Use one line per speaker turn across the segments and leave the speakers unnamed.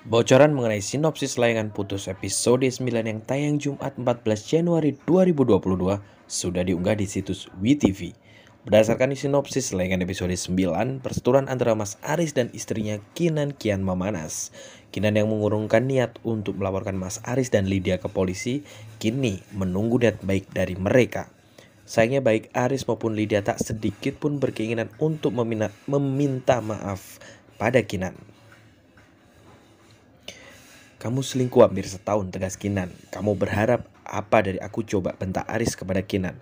Bocoran mengenai sinopsis layangan putus episode 9 yang tayang Jumat 14 Januari 2022 sudah diunggah di situs WeTV. Berdasarkan sinopsis layangan episode 9, persetujuan antara Mas Aris dan istrinya Kinan kian memanas. Kinan yang mengurungkan niat untuk melaporkan Mas Aris dan Lydia ke polisi, kini menunggu niat baik dari mereka. Sayangnya baik Aris maupun Lydia tak sedikit pun berkeinginan untuk meminta maaf pada Kinan. Kamu selingkuh hampir setahun, tegas Kinan. Kamu berharap apa dari aku coba bentak Aris kepada Kinan.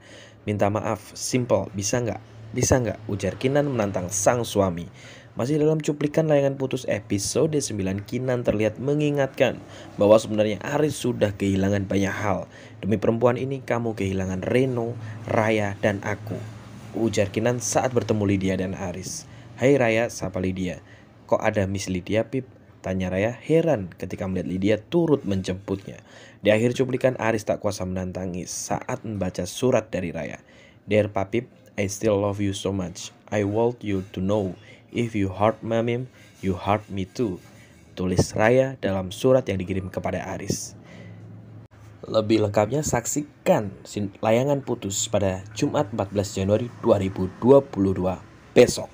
Minta maaf, simple, bisa nggak? Bisa nggak? Ujar Kinan menantang sang suami. Masih dalam cuplikan layangan putus episode 9, Kinan terlihat mengingatkan bahwa sebenarnya Aris sudah kehilangan banyak hal. Demi perempuan ini, kamu kehilangan Reno, Raya, dan aku. Ujar Kinan saat bertemu Lydia dan Aris. Hai Raya, sapa Lydia. Kok ada Miss Lydia, Pip? Tanya Raya heran ketika melihat Lydia turut menjemputnya. Di akhir cuplikan, Aris tak kuasa menantangi saat membaca surat dari Raya. Dear Papip, I still love you so much. I want you to know if you hurt Mamim, you hurt me too. Tulis Raya dalam surat yang dikirim kepada Aris. Lebih lengkapnya saksikan layangan putus pada Jumat 14 Januari 2022
besok.